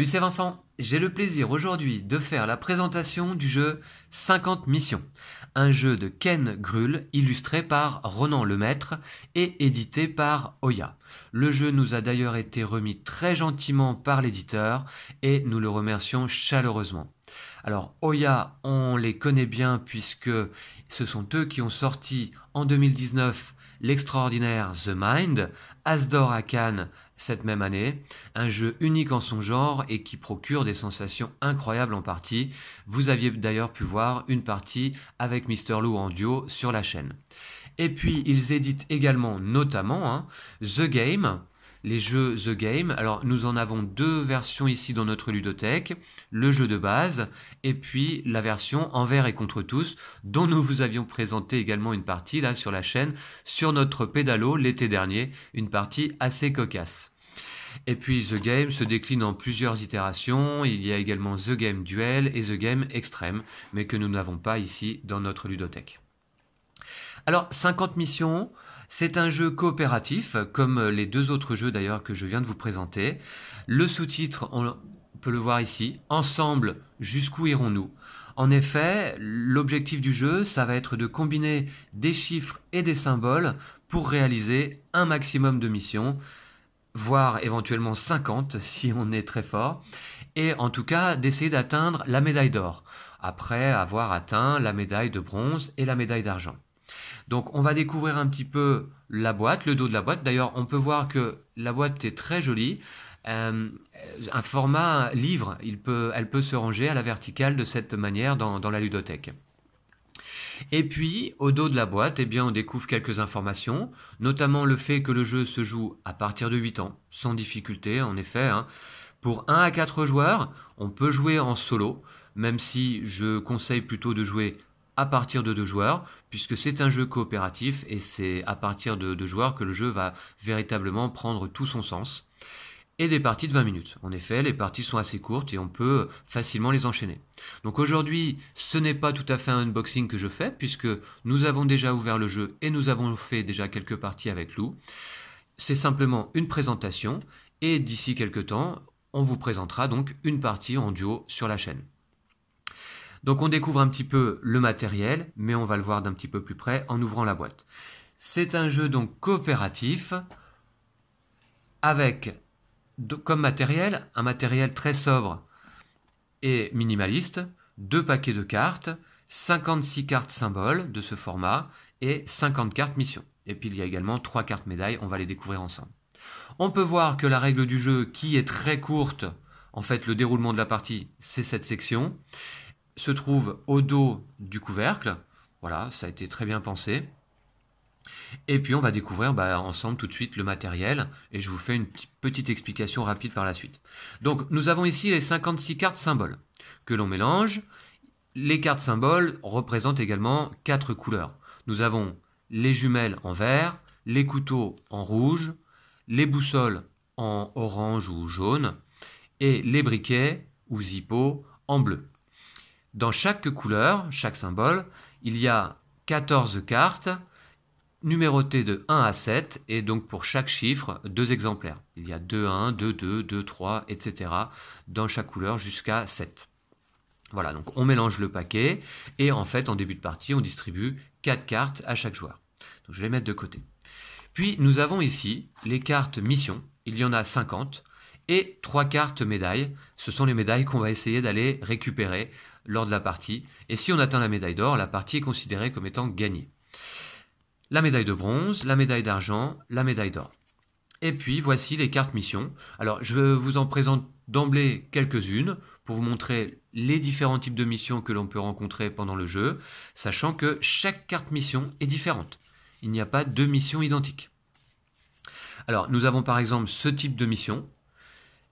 Salut, c'est Vincent. J'ai le plaisir aujourd'hui de faire la présentation du jeu 50 missions, un jeu de Ken Grull illustré par Ronan Lemaître et édité par Oya. Le jeu nous a d'ailleurs été remis très gentiment par l'éditeur et nous le remercions chaleureusement. Alors Oya, on les connaît bien puisque ce sont eux qui ont sorti en 2019 l'extraordinaire The Mind, Asdor à Cannes cette même année, un jeu unique en son genre et qui procure des sensations incroyables en partie. Vous aviez d'ailleurs pu voir une partie avec Mr. Lou en duo sur la chaîne. Et puis ils éditent également notamment hein, The Game, les jeux The Game. Alors nous en avons deux versions ici dans notre ludothèque, le jeu de base et puis la version envers et contre tous dont nous vous avions présenté également une partie là sur la chaîne sur notre pédalo l'été dernier, une partie assez cocasse. Et puis The Game se décline en plusieurs itérations, il y a également The Game Duel et The Game Extreme, mais que nous n'avons pas ici dans notre ludothèque. Alors 50 missions, c'est un jeu coopératif, comme euh, les deux autres jeux d'ailleurs que je viens de vous présenter. Le sous-titre, on peut le voir ici, Ensemble, jusqu'où irons-nous en effet, l'objectif du jeu, ça va être de combiner des chiffres et des symboles pour réaliser un maximum de missions, voire éventuellement 50 si on est très fort, et en tout cas d'essayer d'atteindre la médaille d'or, après avoir atteint la médaille de bronze et la médaille d'argent. Donc on va découvrir un petit peu la boîte, le dos de la boîte. D'ailleurs, on peut voir que la boîte est très jolie. Euh, un format livre, elle peut se ranger à la verticale de cette manière dans, la ludothèque. Et puis, au dos de la boîte, eh bien, on découvre quelques informations, notamment le fait que le jeu se joue à partir de 8 ans, sans difficulté, en effet. Hein. Pour 1 à 4 joueurs, on peut jouer en solo, même si je conseille plutôt de jouer à partir de deux joueurs, puisque c'est un jeu coopératif et c'est à partir de deux joueurs que le jeu va véritablement prendre tout son sens. Et des parties de 20 minutes. En effet, les parties sont assez courtes et on peut facilement les enchaîner. Donc aujourd'hui, ce n'est pas tout à fait un unboxing que je fais, puisque nous avons déjà ouvert le jeu et nous avons fait déjà quelques parties avec Lou. C'est simplement une présentation et d'ici quelques temps, on vous présentera donc une partie en duo sur la chaîne. Donc on découvre un petit peu le matériel, mais on va le voir d'un petit peu plus près en ouvrant la boîte. C'est un jeu donc coopératif avec comme matériel un matériel très sobre et minimaliste, deux paquets de cartes, 56 cartes symboles de ce format et 50 cartes mission. Et puis il y a également trois cartes médailles, on va les découvrir ensemble. On peut voir que la règle du jeu, qui est très courte, en fait le déroulement de la partie, c'est cette section se trouve au dos du couvercle. Voilà, ça a été très bien pensé. Et puis on va découvrir bah, ensemble tout de suite le matériel et je vous fais une petite explication rapide par la suite. Donc nous avons ici les 56 cartes symboles que l'on mélange. Les cartes symboles représentent également quatre couleurs. Nous avons les jumelles en vert, les couteaux en rouge, les boussoles en orange ou jaune et les briquets ou zippo en bleu. Dans chaque couleur, chaque symbole, il y a 14 cartes numérotées de 1 à 7 et donc pour chaque chiffre, deux exemplaires. Il y a 2-1, 2-2, 2-3, etc. dans chaque couleur jusqu'à 7. Voilà, donc on mélange le paquet et en fait en début de partie on distribue 4 cartes à chaque joueur. Donc je vais les mettre de côté. Puis nous avons ici les cartes mission, il y en a 50, et 3 cartes médailles. Ce sont les médailles qu'on va essayer d'aller récupérer lors de la partie, et si on atteint la médaille d'or, la partie est considérée comme étant gagnée. La médaille de bronze, la médaille d'argent, la médaille d'or. Et puis voici les cartes missions. Alors je vous en présente d'emblée quelques-unes pour vous montrer les différents types de missions que l'on peut rencontrer pendant le jeu, sachant que chaque carte mission est différente. Il n'y a pas deux missions identiques. Alors nous avons par exemple ce type de mission,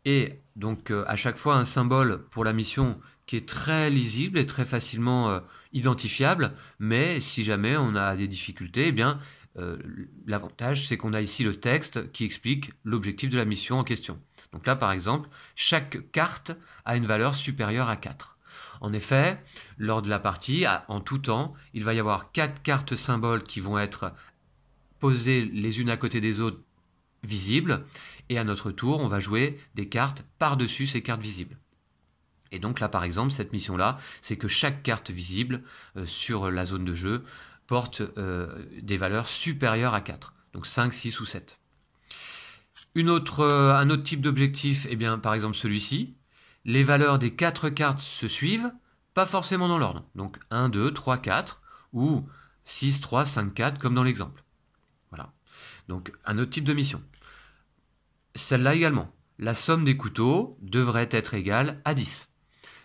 et donc euh, à chaque fois un symbole pour la mission qui est très lisible et très facilement euh, identifiable, mais si jamais on a des difficultés, eh bien euh, l'avantage c'est qu'on a ici le texte qui explique l'objectif de la mission en question. Donc là par exemple, chaque carte a une valeur supérieure à 4. En effet, lors de la partie, en tout temps, il va y avoir quatre cartes symboles qui vont être posées les unes à côté des autres visibles, et à notre tour, on va jouer des cartes par-dessus ces cartes visibles. Et donc là par exemple cette mission là c'est que chaque carte visible euh, sur la zone de jeu porte euh, des valeurs supérieures à 4, donc 5, 6 ou 7. Une autre, euh, un autre type d'objectif, eh bien par exemple celui-ci, les valeurs des 4 cartes se suivent, pas forcément dans l'ordre, donc 1, 2, 3, 4 ou 6, 3, 5, 4 comme dans l'exemple. Voilà. Donc un autre type de mission. Celle-là également, la somme des couteaux devrait être égale à 10.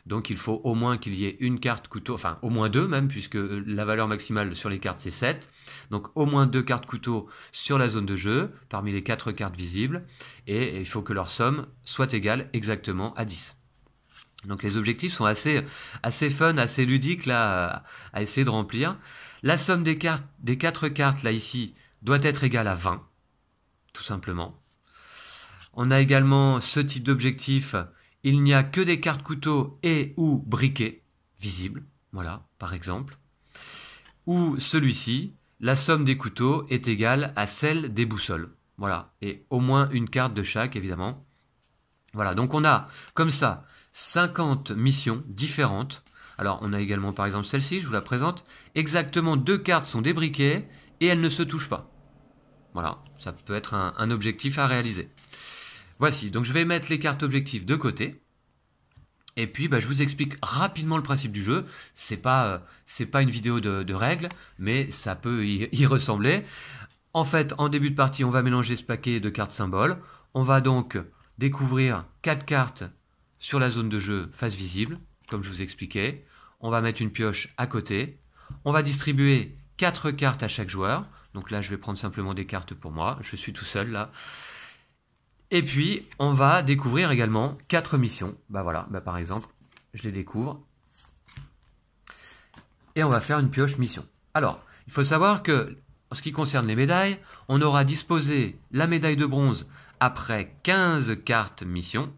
Donc il faut au moins qu'il y ait une carte couteau, enfin au moins deux même, puisque la valeur maximale sur les cartes c'est 7. Donc au moins deux cartes couteau sur la zone de jeu, parmi les quatre cartes visibles, et il faut que leur somme soit égale exactement à 10. Donc les objectifs sont assez, assez fun, assez ludiques là, à essayer de remplir. La somme des, cartes, des quatre cartes là ici doit être égale à 20, tout simplement. On a également ce type d'objectif il n'y a que des cartes couteaux et ou briquets visibles, voilà, par exemple. Ou celui-ci, la somme des couteaux est égale à celle des boussoles. Voilà, et au moins une carte de chaque, évidemment. Voilà, donc on a comme ça 50 missions différentes. Alors on a également par exemple celle-ci, je vous la présente. Exactement deux cartes sont des briquets et elles ne se touchent pas. Voilà, ça peut être un, un objectif à réaliser. Voici, donc je vais mettre les cartes objectives de côté. Et puis bah, je vous explique rapidement le principe du jeu. C'est pas, euh, c'est pas une vidéo de, règles, mais ça peut y, y, ressembler. En fait, en début de partie, on va mélanger ce paquet de cartes symboles. On va donc découvrir quatre cartes sur la zone de jeu face visible, comme je vous expliquais. On va mettre une pioche à côté. On va distribuer quatre cartes à chaque joueur. Donc là, je vais prendre simplement des cartes pour moi. Je suis tout seul là. Et puis, on va découvrir également quatre missions. Bah voilà, bah par exemple, je les découvre. Et on va faire une pioche mission. Alors, il faut savoir que, en ce qui concerne les médailles, on aura disposé la médaille de bronze après 15 cartes mission,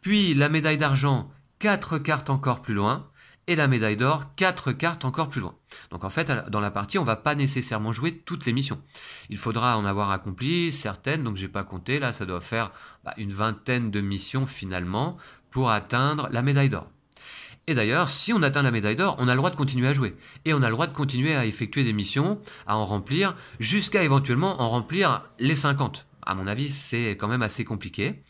puis la médaille d'argent 4 cartes encore plus loin, et la médaille d'or, quatre cartes encore plus loin. Donc en fait, dans la partie, on va pas nécessairement jouer toutes les missions. Il faudra en avoir accompli certaines, donc j'ai pas compté, là ça doit faire bah, une vingtaine de missions finalement pour atteindre la médaille d'or. Et d'ailleurs, si on atteint la médaille d'or, on a le droit de continuer à jouer. Et on a le droit de continuer à effectuer des missions, à en remplir, jusqu'à éventuellement en remplir les 50. À mon avis, c'est quand même assez compliqué.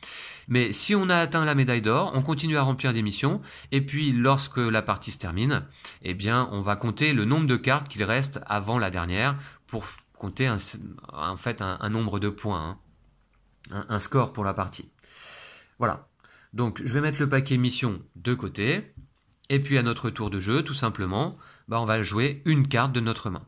Mais si on a atteint la médaille d'or, on continue à remplir des missions, et puis lorsque la partie se termine, eh bien on va compter le nombre de cartes qu'il reste avant la dernière pour compter un, en fait un, nombre de points, hein. un, score pour la partie. Voilà. Donc je vais mettre le paquet mission de côté, et puis à notre tour de jeu, tout simplement, bah, on va jouer une carte de notre main.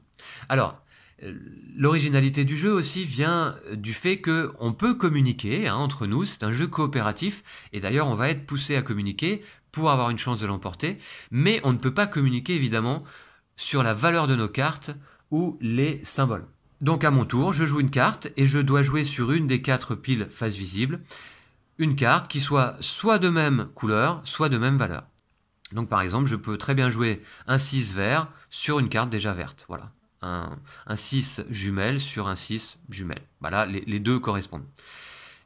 Alors, euh, l'originalité du jeu aussi vient euh, du fait que on peut communiquer hein, entre nous. C'est un jeu coopératif et d'ailleurs on va être poussé à communiquer pour avoir une chance de l'emporter. Mais on ne peut pas communiquer évidemment sur la valeur de nos cartes ou les symboles. Donc à mon tour, je joue une carte et je dois jouer sur une des quatre piles face visible une carte qui soit soit de même couleur, soit de même valeur. Donc par exemple, je peux très bien jouer un 6 vert sur une carte déjà verte. Voilà un, 6 jumelle sur un 6 jumelle. Voilà, les, les deux correspondent.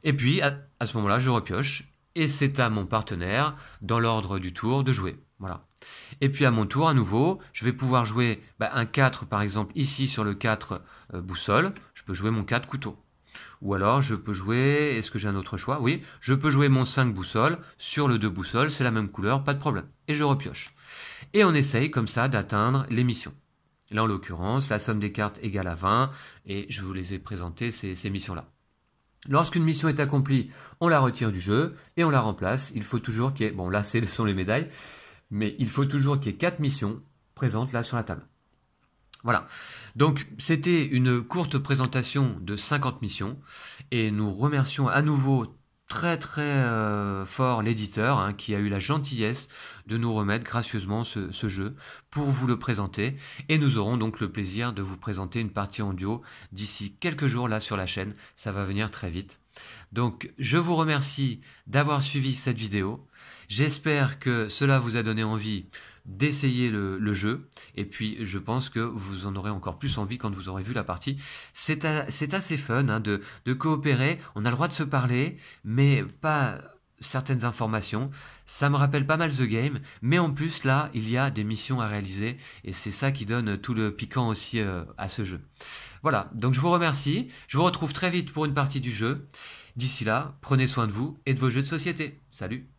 Et puis, à, ce moment-là, je repioche, et c'est à mon partenaire, dans l'ordre du tour, de jouer. Voilà. Et puis à mon tour, à nouveau, je vais pouvoir jouer bah, un 4, par exemple, ici sur le 4 euh, boussole, je peux jouer mon 4 couteau. Ou alors, je peux jouer, est-ce que j'ai un autre choix Oui, je peux jouer mon 5 boussole sur le 2 boussole, c'est la même couleur, pas de problème. Et je repioche. Et on essaye comme ça d'atteindre l'émission là, en l'occurrence, la somme des cartes égale à 20, et je vous les ai présentées, ces, missions-là. Lorsqu'une mission est accomplie, on la retire du jeu et on la remplace. Il faut toujours qu'il y ait, bon là ce sont les médailles, mais il faut toujours qu'il y ait quatre missions présentes là sur la table. Voilà. Donc c'était une courte présentation de 50 missions et nous remercions à nouveau très très euh, fort l'éditeur hein, qui a eu la gentillesse de nous remettre gracieusement ce, ce, jeu pour vous le présenter et nous aurons donc le plaisir de vous présenter une partie en duo d'ici quelques jours là sur la chaîne ça va venir très vite donc je vous remercie d'avoir suivi cette vidéo j'espère que cela vous a donné envie d'essayer le, jeu. Et puis, je pense que vous en aurez encore plus envie quand vous aurez vu la partie. C'est assez fun hein, de, de coopérer. On a le droit de se parler, mais pas certaines informations. Ça me rappelle pas mal The Game, mais en plus là, il y a des missions à réaliser et c'est ça qui donne tout le piquant aussi euh, à ce jeu. Voilà, donc je vous remercie. Je vous retrouve très vite pour une partie du jeu. D'ici là, prenez soin de vous et de vos jeux de société. Salut